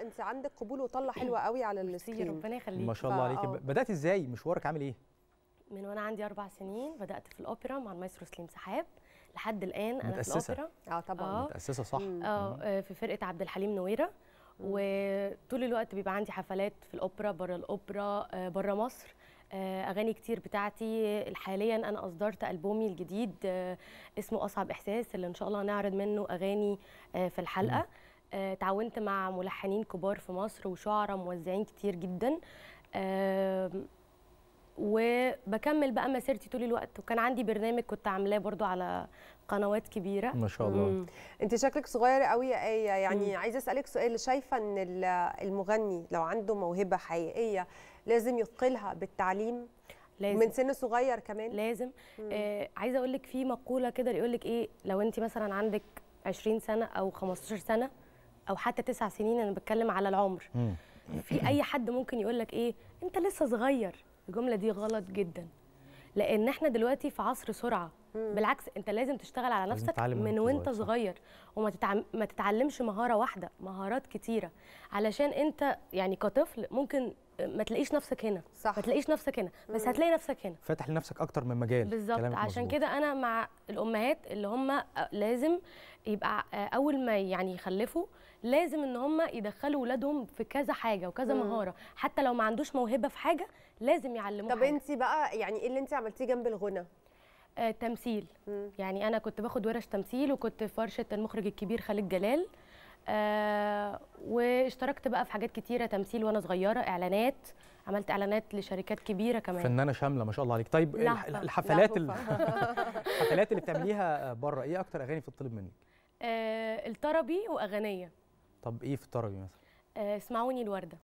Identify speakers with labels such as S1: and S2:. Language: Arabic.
S1: انت عندك قبول وطلة حلوه قوي على السكرين ربنا يخليك ما شاء الله عليكي اه. بدات ازاي مشوارك عامل ايه من وانا عندي اربع سنين بدات في الاوبرا مع المايسترو سليم سحاب لحد الان انا متأسسة. في الاوبرا اه طبعا آه متاسسه صح اه،, اه في فرقه عبد الحليم نويره وطول الوقت بيبقى عندي حفلات في الاوبرا بره الاوبرا آه، بره مصر اغاني كتير بتاعتي حاليا انا اصدرت البومي الجديد اسمه اصعب احساس اللي ان شاء الله هنعرض منه اغاني في الحلقه تعاونت مع ملحنين كبار في مصر وشعراء موزعين كتير جدا وبكمل بقى مسيرتي طول الوقت وكان عندي برنامج كنت عاملاه برضو على قنوات كبيره ما شاء الله مم. انت شكلك صغير قوي يا ايه يعني مم. عايزه اسالك سؤال شايفه ان المغني لو عنده موهبه حقيقيه لازم يثقلها بالتعليم لازم. من سن صغير كمان لازم آه عايزه اقول لك في مقوله كده يقول لك ايه لو انت مثلا عندك 20 سنه او 15 سنه او حتى تسع سنين انا بتكلم على العمر في اي حد ممكن يقول لك ايه انت لسه صغير الجمله دي غلط جدا لان احنا دلوقتي في عصر سرعه بالعكس انت لازم تشتغل على نفسك من وانت صغير وما تتعلم ما تتعلمش مهاره واحده مهارات كتيره علشان انت يعني كطفل ممكن ما تلاقيش نفسك هنا صح. ما تلاقيش نفسك هنا بس هتلاقي نفسك هنا فاتح لنفسك اكتر من مجال بالظبط عشان كده انا مع الامهات اللي هم لازم يبقى آه، اول ما يعني يخلفوا لازم ان هم يدخلوا ولادهم في كذا حاجه وكذا مم. مهاره حتى لو ما عندوش موهبه في حاجه لازم يعلموها طب انت بقى يعني ايه اللي انت عملتيه جنب الغنى آه، تمثيل مم. يعني انا كنت باخد ورش تمثيل وكنت في ورشه المخرج الكبير خالد جلال آه واشتركت بقى في حاجات كتيره تمثيل وانا صغيره اعلانات عملت اعلانات لشركات كبيره كمان فنانه شامله ما شاء الله عليك طيب لحفة. الحفلات لحفة. الحفلات اللي بتعمليها بره ايه اكتر اغاني بتطلب منك آه، الطربي واغانيه طب ايه في الطربي مثلا آه، اسمعوني الورده